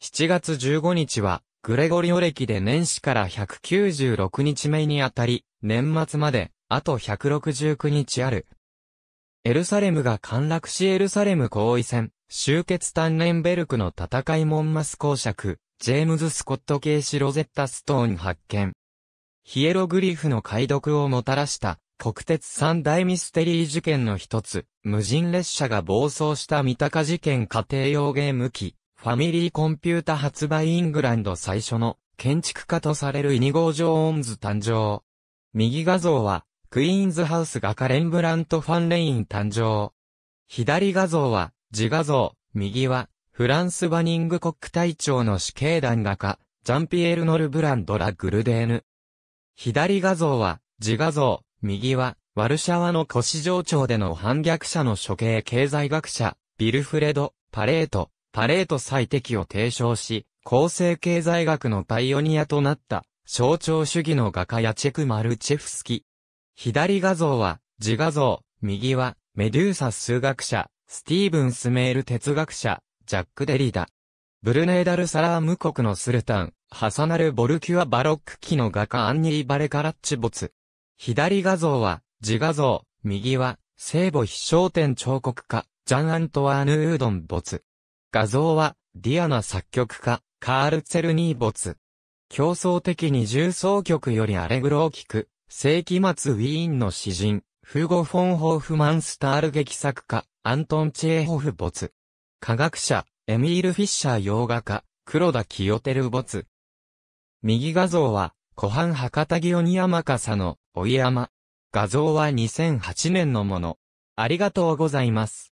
7月15日は、グレゴリオ歴で年始から196日目にあたり、年末まで、あと169日ある。エルサレムが陥落しエルサレム行為戦、終結タンンベルクの戦いモンマス公爵、ジェームズ・スコット系シロゼッタ・ストーン発見。ヒエログリフの解読をもたらした、国鉄三大ミステリー事件の一つ、無人列車が暴走した三鷹事件家庭用ゲーム機、ファミリーコンピュータ発売イングランド最初の建築家とされるイニゴー・ジョーンズ誕生。右画像は、クイーンズハウス画家レンブラント・ファン・レイン誕生。左画像は、自画像、右は、フランス・バニング国隊長の死刑団画家、ジャンピエール・ノルブランド・ラ・グルデーヌ。左画像は、自画像、右は、ワルシャワの腰市長での反逆者の処刑経済学者、ビルフレド・パレート、パレート最適を提唱し、構成経済学のパイオニアとなった象徴主義の画家やチェク・マルチェフスキ。左画像は自画像、右はメデューサ数学者、スティーブン・スメール哲学者、ジャック・デリダ。ブルネーダル・サラーム国のスルタン、ハサナル・ボルキュア・バロック期の画家アンニー・バレカラッチボツ。左画像は自画像、右は聖母必勝天彫刻家、ジャン・アントワーヌ・ウードンボツ。画像は、ディアナ作曲家、カール・ツェルニーボツ。競争的に重奏曲よりアレグロを聴く、世紀末ウィーンの詩人、フーゴ・フォン・ホーフマンスタール劇作家、アントン・チェーホフツ。科学者、エミール・フィッシャー洋画家、黒田清ボツ。右画像は、ハン・博多ギオニア・マカサの、追マ。画像は2008年のもの。ありがとうございます。